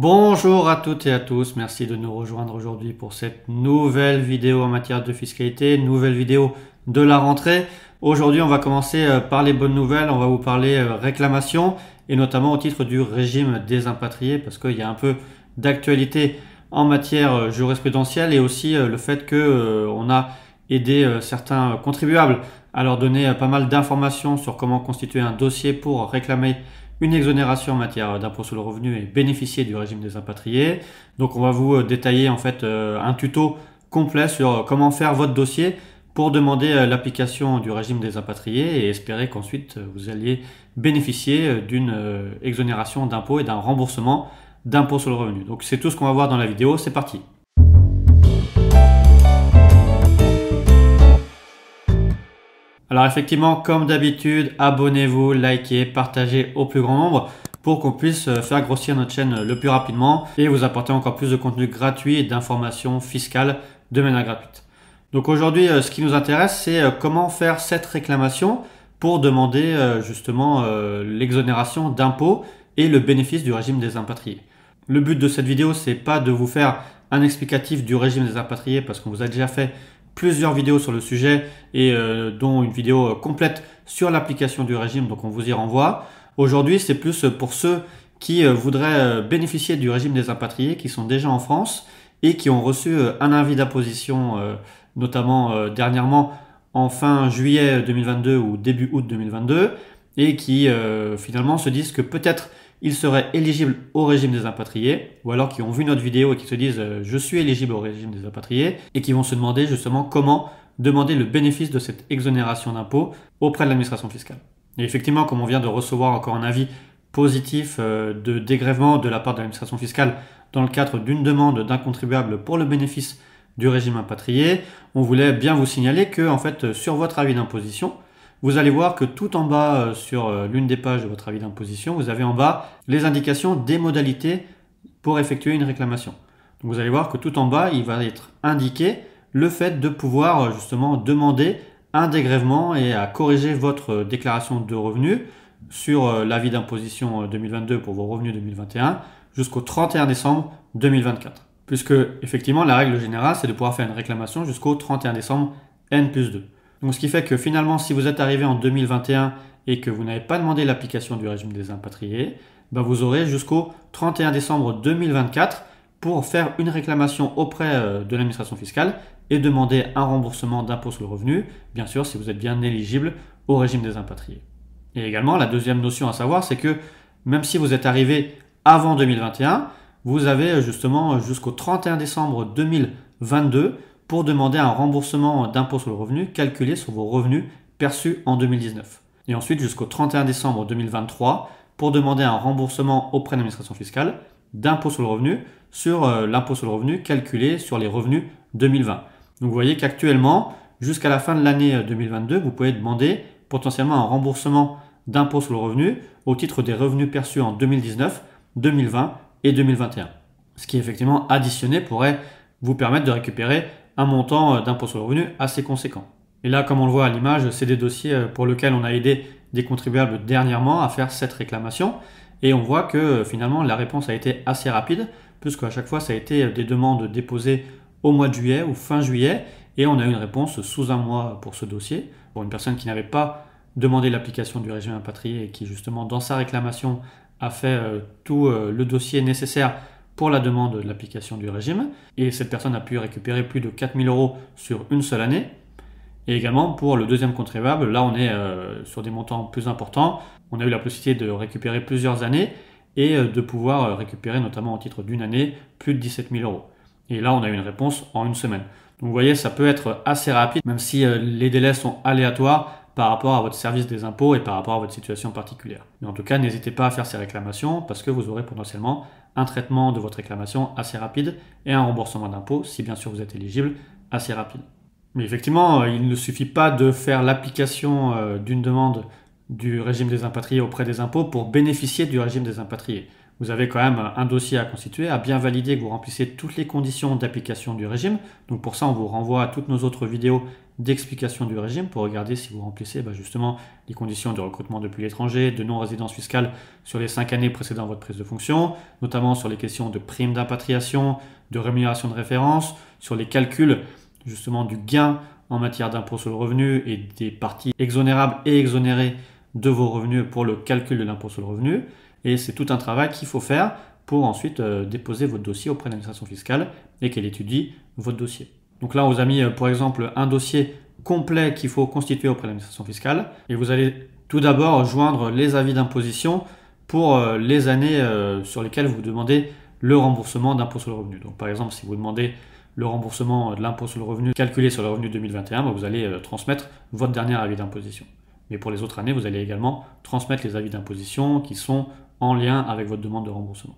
Bonjour à toutes et à tous, merci de nous rejoindre aujourd'hui pour cette nouvelle vidéo en matière de fiscalité, nouvelle vidéo de la rentrée. Aujourd'hui on va commencer euh, par les bonnes nouvelles, on va vous parler euh, réclamation et notamment au titre du régime des impatriés parce qu'il y a un peu d'actualité en matière euh, jurisprudentielle et aussi le fait qu'on a aidé certains contribuables à leur donner pas mal d'informations sur comment constituer un dossier pour réclamer une exonération en matière d'impôt sur le revenu et bénéficier du régime des impatriés. Donc on va vous euh, détailler en fait euh, un tuto complet sur euh, comment faire votre dossier pour demander l'application du régime des impatriés et espérer qu'ensuite vous alliez bénéficier d'une exonération d'impôt et d'un remboursement d'impôt sur le revenu. Donc c'est tout ce qu'on va voir dans la vidéo, c'est parti. Alors effectivement, comme d'habitude, abonnez-vous, likez, partagez au plus grand nombre pour qu'on puisse euh, faire grossir notre chaîne euh, le plus rapidement et vous apporter encore plus de contenu gratuit et d'informations fiscales de manière gratuite. Donc aujourd'hui, euh, ce qui nous intéresse, c'est comment faire cette réclamation pour demander justement l'exonération d'impôts et le bénéfice du régime des impatriés. Le but de cette vidéo, c'est pas de vous faire un explicatif du régime des impatriés parce qu'on vous a déjà fait plusieurs vidéos sur le sujet et euh, dont une vidéo euh, complète sur l'application du régime, donc on vous y renvoie. Aujourd'hui, c'est plus pour ceux qui euh, voudraient bénéficier du régime des impatriés qui sont déjà en France et qui ont reçu un avis d'apposition, notamment dernièrement en fin juillet 2022 ou début août 2022, et qui finalement se disent que peut-être ils seraient éligibles au régime des impatriés, ou alors qui ont vu notre vidéo et qui se disent euh, je suis éligible au régime des impatriés, et qui vont se demander justement comment demander le bénéfice de cette exonération d'impôt auprès de l'administration fiscale. Et effectivement, comme on vient de recevoir encore un avis positif euh, de dégrèvement de la part de l'administration fiscale dans le cadre d'une demande d'un contribuable pour le bénéfice du régime impatrié, on voulait bien vous signaler que, en fait, sur votre avis d'imposition, vous allez voir que tout en bas euh, sur euh, l'une des pages de votre avis d'imposition, vous avez en bas les indications des modalités pour effectuer une réclamation. Donc vous allez voir que tout en bas, il va être indiqué le fait de pouvoir euh, justement demander un dégrèvement et à corriger votre déclaration de revenus sur l'avis d'imposition 2022 pour vos revenus 2021 jusqu'au 31 décembre 2024. Puisque effectivement, la règle générale, c'est de pouvoir faire une réclamation jusqu'au 31 décembre N plus 2. Donc ce qui fait que finalement, si vous êtes arrivé en 2021 et que vous n'avez pas demandé l'application du régime des impatriés, ben, vous aurez jusqu'au 31 décembre 2024 pour faire une réclamation auprès euh, de l'administration fiscale et demander un remboursement d'impôt sur le revenu, bien sûr si vous êtes bien éligible au régime des impatriés. Et également, la deuxième notion à savoir, c'est que même si vous êtes arrivé avant 2021, vous avez justement jusqu'au 31 décembre 2022 pour demander un remboursement d'impôt sur le revenu calculé sur vos revenus perçus en 2019. Et ensuite jusqu'au 31 décembre 2023 pour demander un remboursement auprès de l'administration fiscale d'impôt sur le revenu sur euh, l'impôt sur le revenu calculé sur les revenus 2020. Donc vous voyez qu'actuellement, jusqu'à la fin de l'année 2022, euh, vous pouvez demander potentiellement un remboursement d'impôt sur le revenu au titre des revenus perçus en 2019, 2020 et 2021. Ce qui effectivement additionné pourrait vous permettre de récupérer un montant euh, d'impôt sur le revenu assez conséquent. Et là, comme on le voit à l'image, c'est des dossiers euh, pour lesquels on a aidé des contribuables dernièrement à faire cette réclamation. Et on voit que euh, finalement, la réponse a été assez rapide, puisque à chaque fois, ça a été des demandes déposées au mois de juillet ou fin juillet. Et on a eu une réponse sous un mois pour ce dossier, pour une personne qui n'avait pas demandé l'application du régime impatrié et qui, justement, dans sa réclamation, a fait tout le dossier nécessaire pour la demande de l'application du régime. Et cette personne a pu récupérer plus de 4000 euros sur une seule année. Et également pour le deuxième contribuable, là on est euh, sur des montants plus importants. On a eu la possibilité de récupérer plusieurs années et euh, de pouvoir euh, récupérer notamment au titre d'une année plus de 17 000 euros. Et là on a eu une réponse en une semaine. Donc vous voyez, ça peut être assez rapide, même si les délais sont aléatoires par rapport à votre service des impôts et par rapport à votre situation particulière. Mais en tout cas, n'hésitez pas à faire ces réclamations parce que vous aurez potentiellement un traitement de votre réclamation assez rapide et un remboursement d'impôts, si bien sûr vous êtes éligible, assez rapide. Mais effectivement, euh, il ne suffit pas de faire l'application euh, d'une demande du régime des impatriés auprès des impôts pour bénéficier du régime des impatriés vous avez quand même un dossier à constituer, à bien valider que vous remplissez toutes les conditions d'application du régime. Donc pour ça, on vous renvoie à toutes nos autres vidéos d'explication du régime pour regarder si vous remplissez bah, justement les conditions de recrutement depuis l'étranger, de non-résidence fiscale sur les cinq années précédant votre prise de fonction, notamment sur les questions de primes d'impatriation, de rémunération de référence, sur les calculs justement du gain en matière d'impôt sur le revenu et des parties exonérables et exonérées de vos revenus pour le calcul de l'impôt sur le revenu. Et c'est tout un travail qu'il faut faire pour ensuite euh, déposer votre dossier auprès de l'administration fiscale et qu'elle étudie votre dossier. Donc là, on vous a mis, euh, pour exemple, un dossier complet qu'il faut constituer auprès de l'administration fiscale. Et vous allez tout d'abord joindre les avis d'imposition pour euh, les années sur lesquelles vous demandez le remboursement d'impôt sur le revenu. Donc par exemple, si vous demandez le remboursement de l'impôt sur le revenu calculé sur le revenu 2021, bah, vous allez transmettre votre dernier avis d'imposition. Mais pour les autres années, vous allez également transmettre les avis d'imposition qui sont en lien avec votre demande de remboursement.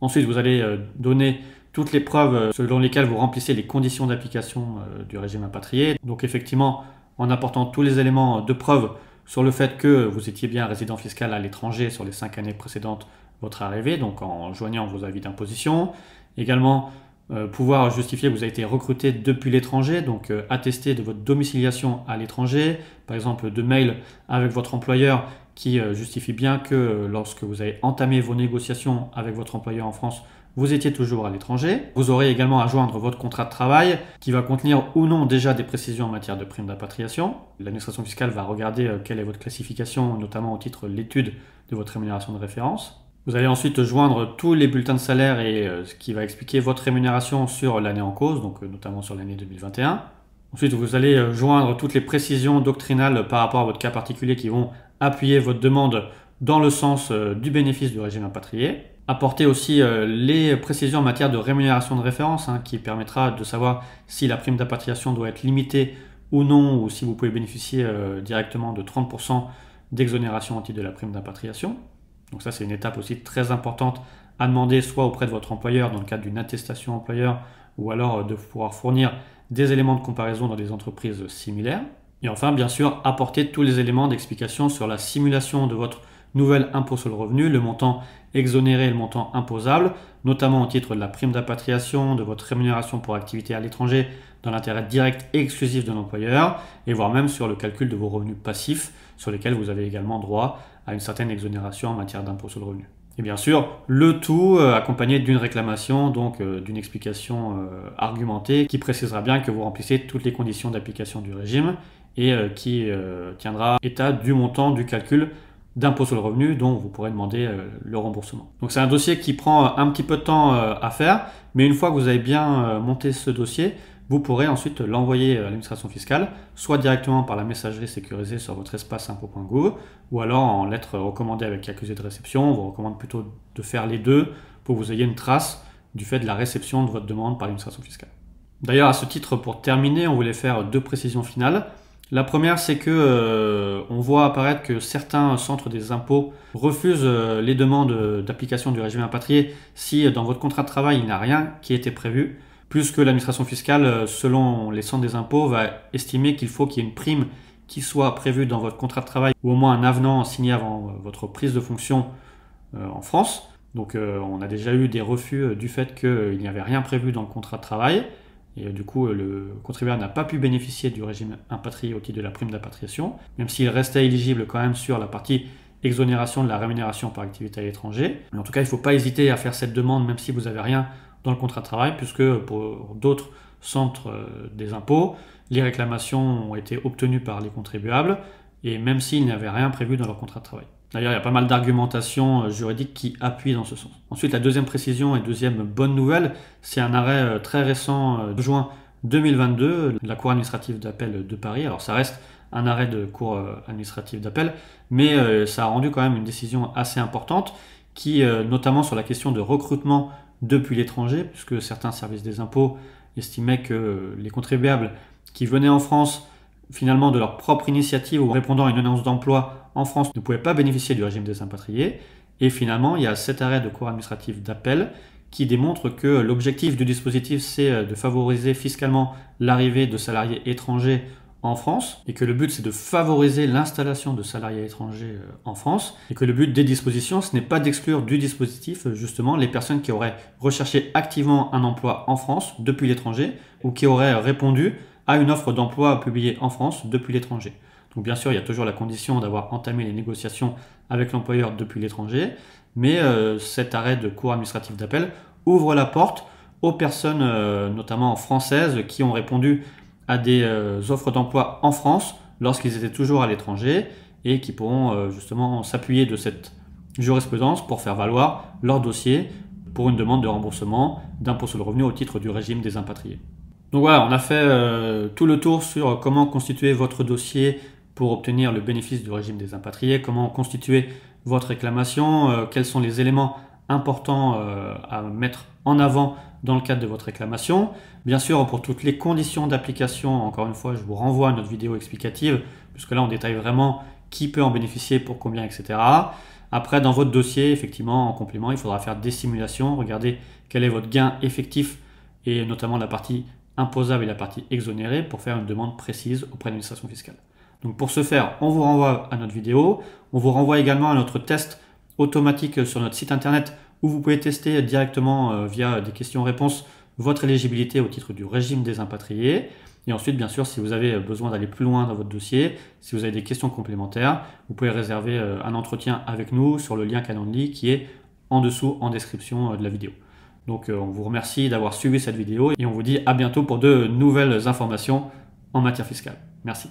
Ensuite, vous allez euh, donner toutes les preuves euh, selon lesquelles vous remplissez les conditions d'application euh, du régime impatrié. Donc effectivement, en apportant tous les éléments de preuve sur le fait que vous étiez bien résident fiscal à l'étranger sur les cinq années précédentes votre arrivée, donc en joignant vos avis d'imposition. Également, pouvoir justifier que vous avez été recruté depuis l'étranger, donc attester de votre domiciliation à l'étranger, par exemple de mail avec votre employeur qui euh, justifie bien que euh, lorsque vous avez entamé vos négociations avec votre employeur en France, vous étiez toujours à l'étranger. Vous aurez également à joindre votre contrat de travail qui va contenir ou non déjà des précisions en matière de prime d'appatriation, L'administration fiscale va regarder euh, quelle est votre classification, notamment au titre de l'étude de votre rémunération de référence. Vous allez ensuite joindre tous les bulletins de salaire et ce qui va expliquer votre rémunération sur l'année en cause, donc notamment sur l'année 2021. Ensuite, vous allez joindre toutes les précisions doctrinales par rapport à votre cas particulier qui vont appuyer votre demande dans le sens euh, du bénéfice du régime impatrié. Apporter aussi euh, les précisions en matière de rémunération de référence, hein, qui permettra de savoir si la prime d'impatriation doit être limitée ou non, ou si vous pouvez bénéficier euh, directement de 30% d'exonération anti titre de la prime d'impatriation. Donc ça, c'est une étape aussi très importante à demander soit auprès de votre employeur dans le cadre d'une attestation employeur, ou alors de pouvoir fournir des éléments de comparaison dans des entreprises similaires. Et enfin, bien sûr, apporter tous les éléments d'explication sur la simulation de votre nouvelle impôt sur le revenu, le montant exonéré et le montant imposable, notamment au titre de la prime d'apatriation, de votre rémunération pour activité à l'étranger, dans l'intérêt direct et exclusif de l'employeur, et voire même sur le calcul de vos revenus passifs, sur lesquels vous avez également droit à une certaine exonération en matière d'impôt sur le revenu. Et bien sûr, le tout euh, accompagné d'une réclamation, donc euh, d'une explication euh, argumentée qui précisera bien que vous remplissez toutes les conditions d'application du régime et euh, qui euh, tiendra état du montant du calcul d'impôt sur le revenu dont vous pourrez demander euh, le remboursement. Donc c'est un dossier qui prend un petit peu de temps à faire, mais une fois que vous avez bien monté ce dossier, vous pourrez ensuite l'envoyer à l'administration fiscale, soit directement par la messagerie sécurisée sur votre espace impôt.gouv, ou alors en lettre recommandée avec accusé de réception. On vous recommande plutôt de faire les deux pour que vous ayez une trace du fait de la réception de votre demande par l'administration fiscale. D'ailleurs, à ce titre, pour terminer, on voulait faire deux précisions finales. La première, c'est que euh, on voit apparaître que certains centres des impôts refusent euh, les demandes d'application du régime impatrié si euh, dans votre contrat de travail il n'y a rien qui était prévu, plus que l'administration fiscale, selon les centres des impôts, va estimer qu'il faut qu'il y ait une prime qui soit prévue dans votre contrat de travail ou au moins un avenant signé avant votre prise de fonction en France. Donc on a déjà eu des refus du fait qu'il n'y avait rien prévu dans le contrat de travail. Et euh, du coup, euh, le contribuable n'a pas pu bénéficier du régime impatrié au titre de la prime d'appatriation, même s'il restait éligible quand même sur la partie exonération de la rémunération par activité à l'étranger. Mais en tout cas, il ne faut pas hésiter à faire cette demande, même si vous n'avez rien dans le contrat de travail, puisque pour d'autres centres euh, des impôts, les réclamations ont été obtenues par les contribuables, et même s'ils n'avaient rien prévu dans leur contrat de travail. D'ailleurs, il y a pas mal d'argumentations euh, juridiques qui appuient dans ce sens. Ensuite, la deuxième précision et deuxième bonne nouvelle, c'est un arrêt euh, très récent euh, de juin 2022 de la Cour administrative d'appel de Paris. Alors ça reste un arrêt de Cour administrative d'appel, mais ça a rendu quand même une décision assez importante qui, notamment sur la question de recrutement depuis l'étranger, puisque certains services des impôts estimaient que les contribuables qui venaient en France finalement de leur propre initiative ou en répondant à une annonce d'emploi en France ne pouvaient pas bénéficier du régime des impatriés. Et finalement, il y a cet arrêt de cours administrative d'appel qui démontre que l'objectif du dispositif, c'est euh, de favoriser fiscalement l'arrivée de salariés étrangers en France, et que le but, c'est de favoriser l'installation de salariés étrangers euh, en France, et que le but des dispositions, ce n'est pas d'exclure du dispositif euh, justement les personnes qui auraient recherché activement un emploi en France depuis l'étranger, ou qui auraient répondu à une offre d'emploi publiée en France depuis l'étranger. Donc bien sûr, il y a toujours la condition d'avoir entamé les négociations avec l'employeur depuis l'étranger, mais euh, cet arrêt de cours administratif d'appel ouvre la porte aux personnes, euh, notamment françaises, qui ont répondu à des euh, offres d'emploi en France lorsqu'ils étaient toujours à l'étranger et qui pourront justement s'appuyer de cette jurisprudence pour faire valoir leur dossier pour une demande de remboursement d'impôt sur le revenu au titre du régime des impatriés. Donc voilà, on a fait euh, tout le tour sur comment constituer votre dossier pour obtenir le bénéfice du régime des impatriés, comment constituer votre réclamation, euh, quels sont les éléments importants euh, à mettre en avant dans le cadre de votre réclamation. Bien sûr, pour toutes les conditions d'application, encore une fois, je vous renvoie à notre vidéo explicative, puisque là, on détaille vraiment qui peut en bénéficier, pour combien, etc. Après, dans votre dossier, effectivement, en complément, il faudra faire des simulations, regarder quel est votre gain effectif et notamment la partie imposable et la partie exonérée pour faire une demande précise auprès de l'administration fiscale. Donc pour ce faire, on vous renvoie à notre vidéo, on vous renvoie également à notre test automatique sur notre site internet où vous pouvez tester directement euh, via des questions-réponses votre éligibilité au titre du régime des impatriés. Et ensuite, bien sûr, si vous avez besoin d'aller plus loin dans votre dossier, si vous avez des questions complémentaires, vous pouvez réserver euh, un entretien avec nous sur le lien Canonly qui est en dessous en description euh, de la vidéo. Donc euh, on vous remercie d'avoir suivi cette vidéo et on vous dit à bientôt pour de nouvelles informations en matière fiscale. Merci.